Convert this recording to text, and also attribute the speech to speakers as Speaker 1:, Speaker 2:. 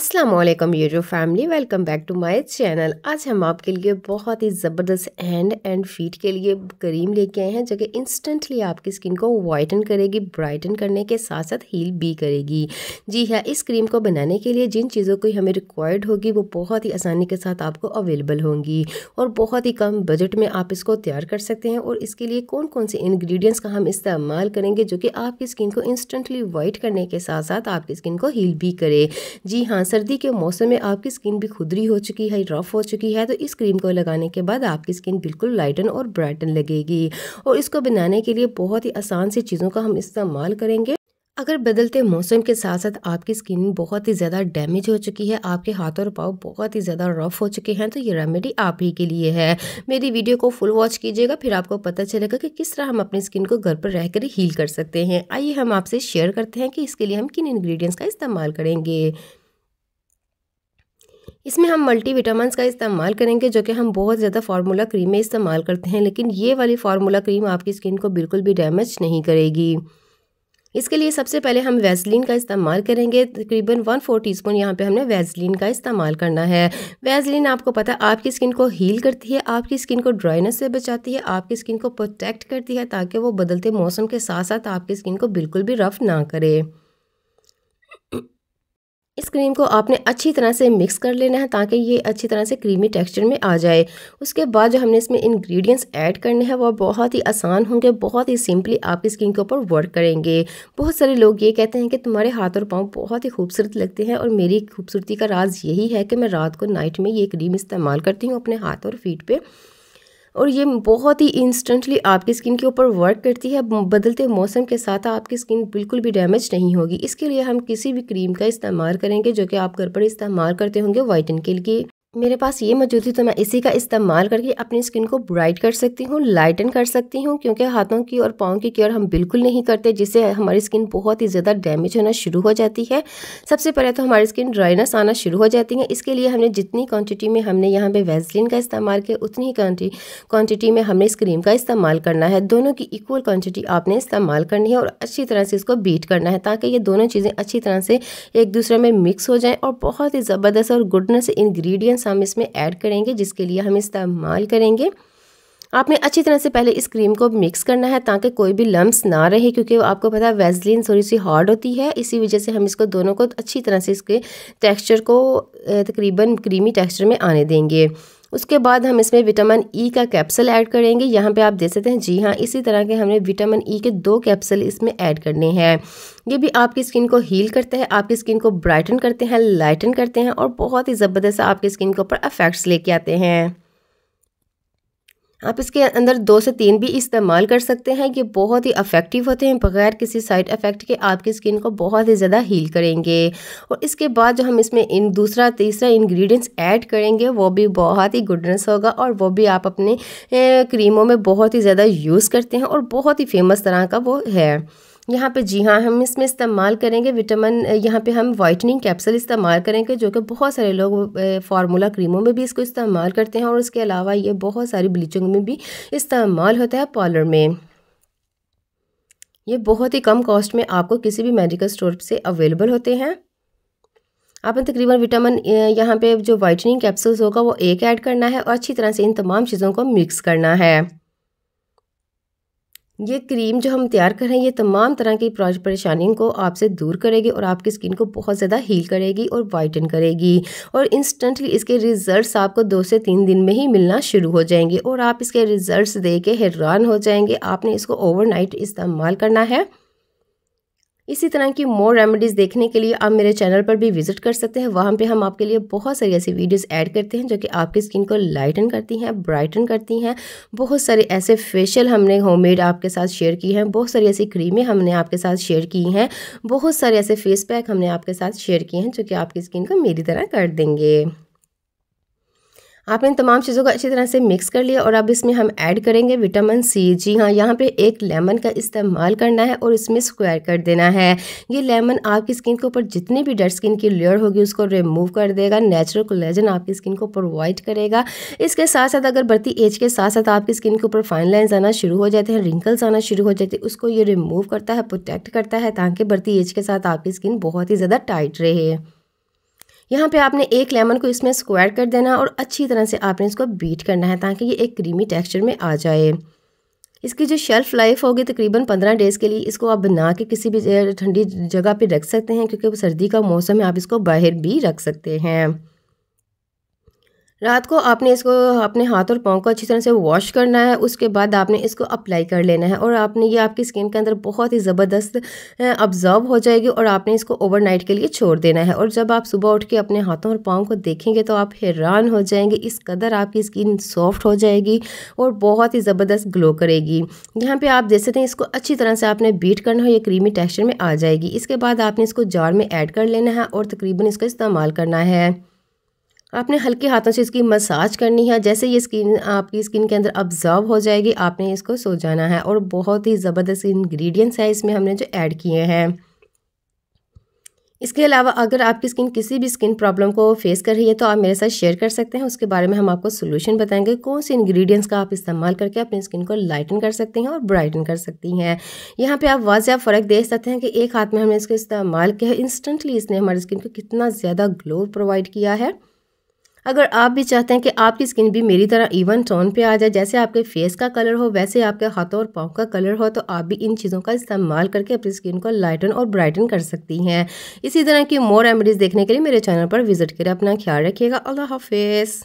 Speaker 1: Aslam YouTube family welcome back to my channel आज हम आपके लिए बहुत ही ज़बरदस्त हैंड एंड फीट के लिए क्रीम लेके आए हैं जो कि इंस्टेंटली आपकी स्किन को वाइटन करेगी ब्राइटन करने के साथ साथ हील भी करेगी जी हाँ इस क्रीम को बनाने के लिए जिन चीज़ों की हमें रिक्वायर्ड होगी वो बहुत ही आसानी के साथ आपको अवेलेबल होंगी और बहुत ही कम बजट में आप इसको तैयार कर सकते हैं और इसके लिए कौन कौन से इन्ग्रीडियंट्स का हम इस्तेमाल करेंगे जो कि आपकी स्किन को इंस्टेंटली वाइट करने के साथ साथ आपकी स्किन को हील भी करे जी हाँ सर्दी के मौसम में आपकी स्किन भी खुदरी हो चुकी है रफ़ हो चुकी है तो इस क्रीम को लगाने के बाद आपकी स्किन बिल्कुल लाइटन और ब्राइटन लगेगी और इसको बनाने के लिए बहुत ही आसान सी चीज़ों का हम इस्तेमाल करेंगे अगर बदलते मौसम के साथ साथ आपकी स्किन बहुत ही ज़्यादा डैमेज हो चुकी है आपके हाथ और पाँव बहुत ही ज़्यादा रफ हो चुके हैं तो ये रेमेडी आप ही के लिए है मेरी वीडियो को फुल वॉच कीजिएगा फिर आपको पता चलेगा कि किस तरह हम अपनी स्किन को घर पर रहकर हील कर सकते हैं आइए हम आपसे शेयर करते हैं कि इसके लिए हम किन इन्ग्रीडियंट्स का इस्तेमाल करेंगे इसमें हम विटामिन का इस्तेमाल करेंगे जो कि हम बहुत ज़्यादा फार्मूला क्रीम में इस्तेमाल करते हैं लेकिन ये वाली फार्मूला क्रीम आपकी स्किन को बिल्कुल भी डैमेज नहीं करेगी इसके लिए सबसे पहले हम वैसलिन का इस्तेमाल करेंगे तकरीबन वन फोर टी स्पून यहाँ पर हमने वैसलिन का इस्तेमाल करना है वैसलिन आपको पता है आपकी स्किन को हील करती है आपकी स्किन को ड्राइनेस से बचाती है आपकी स्किन को प्रोटेक्ट करती है ताकि वो बदलते मौसम के साथ साथ आपकी स्किन को बिल्कुल भी रफ़ ना करे इस क्रीम को आपने अच्छी तरह से मिक्स कर लेना है ताकि ये अच्छी तरह से क्रीमी टेक्सचर में आ जाए उसके बाद जो हमने इसमें इंग्रेडिएंट्स ऐड करने हैं वो बहुत ही आसान होंगे बहुत ही सिंपली आपकी स्किन के ऊपर वर्क करेंगे बहुत सारे लोग ये कहते हैं कि तुम्हारे हाथ और पाँव बहुत ही खूबसूरत लगते हैं और मेरी खूबसूरती का राज यही है कि मैं रात को नाइट में ये क्रीम इस्तेमाल करती हूँ अपने हाथ और फीट पर और ये बहुत ही इंस्टेंटली आपकी स्किन के ऊपर वर्क करती है बदलते मौसम के साथ आपकी स्किन बिल्कुल भी डैमेज नहीं होगी इसके लिए हम किसी भी क्रीम का इस्तेमाल करेंगे जो कि आप घर पर इस्तेमाल करते होंगे वाइटन के लिए मेरे पास ये मौजूद थी तो मैं इसी का इस्तेमाल करके अपनी स्किन को ब्राइट कर सकती हूँ लाइटन कर सकती हूँ क्योंकि हाथों की और पाँव की केयर हम बिल्कुल नहीं करते जिससे हमारी स्किन बहुत ही ज़्यादा डैमेज होना शुरू हो जाती है सबसे पहले तो हमारी स्किन ड्राइनेस आना शुरू हो जाती है इसके लिए हमने जितनी क्वान्टिटी में हमने यहाँ पर वैसलिन का इस्तेमाल किया उतनी ही क्वान्टिटी में हमने इस क्रीम का इस्तेमाल करना है दोनों की इक्वल क्वान्टिटी आपने इस्तेमाल करनी है और अच्छी तरह से इसको बीट करना है ताकि ये दोनों चीज़ें अच्छी तरह से एक दूसरे में मिक्स हो जाएँ और बहुत ही ज़बरदस्त और गुडनेस इन्ग्रीडियंट इंग्रेडिएंट्स हम इसमें ऐड करेंगे जिसके लिए हम इस्तेमाल करेंगे आपने अच्छी तरह से पहले इस क्रीम को मिक्स करना है ताकि कोई भी लम्ब ना रहे क्योंकि आपको पता है वेजलिन थोड़ी सी हार्ड होती है इसी वजह से हम इसको दोनों को अच्छी तरह से इसके टेक्सचर को तकरीबन क्रीमी टेक्सचर में आने देंगे उसके बाद हम इसमें विटामिन ई e का कैप्सूल ऐड करेंगे यहाँ पे आप देख सकते हैं जी हाँ इसी तरह के हमने विटामिन ई e के दो कैप्सूल इसमें ऐड करने हैं ये भी आपकी स्किन को हील करते हैं आपकी स्किन को ब्राइटन करते हैं लाइटन करते हैं और बहुत ही ज़बरदस्त आपकी स्किन के ऊपर अफेक्ट्स लेके आते हैं आप इसके अंदर दो से तीन भी इस्तेमाल कर सकते हैं ये बहुत ही अफेक्टिव होते हैं बगैर किसी साइड इफ़ेक्ट के आपकी स्किन को बहुत ही ज़्यादा हील करेंगे और इसके बाद जो हम इसमें इन दूसरा तीसरा इंग्रेडिएंट्स ऐड करेंगे वो भी बहुत ही गुडनेस होगा और वो भी आप अपने क्रीमों में बहुत ही ज़्यादा यूज़ करते हैं और बहुत ही फेमस तरह का वो है यहाँ पे जी हाँ हम इसमें इस्तेमाल करेंगे विटामिन यहाँ पे हम वाइटनिंग कैप्सूल इस्तेमाल करेंगे जो कि बहुत सारे लोग फार्मूला क्रीमों में भी इसको इस्तेमाल करते हैं और उसके अलावा ये बहुत सारी ब्लीचिंग में भी इस्तेमाल होता है पार्लर में ये बहुत ही कम कॉस्ट में आपको किसी भी मेडिकल स्टोर से अवेलेबल होते हैं आपने तकरीबन विटामिन यहाँ पे जो वाइटनिंग कैप्सूल्स होगा वो एक ऐड करना है और अच्छी तरह से इन तमाम चीज़ों को मिक्स करना है ये क्रीम जो हम तैयार कर रहे हैं ये तमाम तरह की परेशानियों को आपसे दूर करेगी और आपकी स्किन को बहुत ज़्यादा हील करेगी और वाइटन करेगी और इंस्टेंटली इसके रिजल्ट्स आपको दो से तीन दिन में ही मिलना शुरू हो जाएंगे और आप इसके रिजल्ट्स दे के हैरान हो जाएंगे आपने इसको ओवरनाइट इस्तेमाल करना है इसी तरह की मोर रेमेडीज़ देखने के लिए आप मेरे चैनल पर भी विजिट कर सकते हैं वहाँ पे हम आपके लिए बहुत सारी ऐसी वीडियोस ऐड करते हैं जो कि आपकी स्किन को लाइटन करती हैं ब्राइटन करती हैं बहुत सारे ऐसे फेशियल हमने होममेड आपके साथ शेयर की हैं बहुत सारी ऐसी क्रीमें हमने आपके साथ शेयर की हैं बहुत सारे ऐसे फेस पैक हमने आपके साथ शेयर किए हैं जो कि आपकी स्किन को मेरी तरह कर देंगे आपने इन तमाम चीज़ों को अच्छी तरह से मिक्स कर लिया और अब इसमें हम ऐड करेंगे विटामिन सी जी हाँ यहाँ पे एक लेमन का इस्तेमाल करना है और इसमें स्क्वायर कर देना है ये लेमन आपकी स्किन के ऊपर जितनी भी डेड स्किन की लेयर होगी उसको रिमूव कर देगा नेचुरल कोलेजन आपकी स्किन को प्रोवाइड करेगा इसके साथ साथ अगर बढ़ती एज के साथ साथ आपकी स्किन के ऊपर फाइन लाइन्स आना शुरू हो जाते हैं रिंकल्स आना शुरू हो जाते हैं उसको ये रिमूव करता है प्रोटेक्ट करता है ताकि बढ़ती एज के साथ आपकी स्किन बहुत ही ज़्यादा टाइट रहे यहाँ पे आपने एक लेमन को इसमें स्क्वायर कर देना और अच्छी तरह से आपने इसको बीट करना है ताकि ये एक क्रीमी टेक्सचर में आ जाए इसकी जो शेल्फ़ लाइफ होगी तकरीबन पंद्रह डेज़ के लिए इसको आप बना के किसी भी ठंडी जगह पे रख सकते हैं क्योंकि वो सर्दी का मौसम है आप इसको बाहर भी रख सकते हैं रात को आपने इसको अपने हाथ और पाँव को अच्छी तरह से वॉश करना है उसके बाद आपने इसको अप्लाई कर लेना है और आपने ये आपकी स्किन के अंदर बहुत ही ज़बरदस्त ऑब्जर्व हो जाएगी और आपने इसको ओवरनाइट के लिए छोड़ देना है और जब आप सुबह उठ के अपने हाथों और पाँव को देखेंगे तो आप हैरान हो जाएंगे इस कदर आपकी स्किन सॉफ्ट हो जाएगी और बहुत ही ज़बरदस्त ग्लो करेगी यहाँ पर आप देख सकते हैं इसको अच्छी तरह से आपने बीट करना है ये क्रीमी टेक्स्चर में आ जाएगी इसके बाद आपने इसको जार में ऐड कर लेना है और तकरीबन इसको इस्तेमाल करना है आपने हल्के हाथों से इसकी मसाज करनी है जैसे ये स्किन आपकी स्किन के अंदर ऑब्जर्व हो जाएगी आपने इसको सो जाना है और बहुत ही ज़बरदस्त इन्ग्रीडियंट्स हैं इसमें हमने जो ऐड किए हैं इसके अलावा अगर आपकी स्किन किसी भी स्किन प्रॉब्लम को फेस कर रही है तो आप मेरे साथ शेयर कर सकते हैं उसके बारे में हम आपको सोल्यूशन बताएंगे कौन से इंग्रेडिएंट्स का आप इस्तेमाल करके अपनी स्किन को लाइटन कर सकते हैं और ब्राइटन कर सकती हैं यहाँ पे आप वाजिया फ़र्क देख सकते हैं कि एक हाथ में हमने इसको इस्तेमाल किया है इंस्टेंटली इसने हमारी स्किन को कितना ज़्यादा ग्लो प्रोवाइड किया है अगर आप भी चाहते हैं कि आपकी स्किन भी मेरी तरह इवन टोन पे आ जाए जैसे आपके फेस का कलर हो वैसे आपके हाथों और पाँव का कलर हो तो आप भी इन चीज़ों का इस्तेमाल करके अपनी स्किन को लाइटन और ब्राइटन कर सकती हैं इसी तरह की मोर रेमेडीज़ देखने के लिए मेरे चैनल पर विजिट करें अपना ख्याल रखिएगा अल्लाह हाफिज़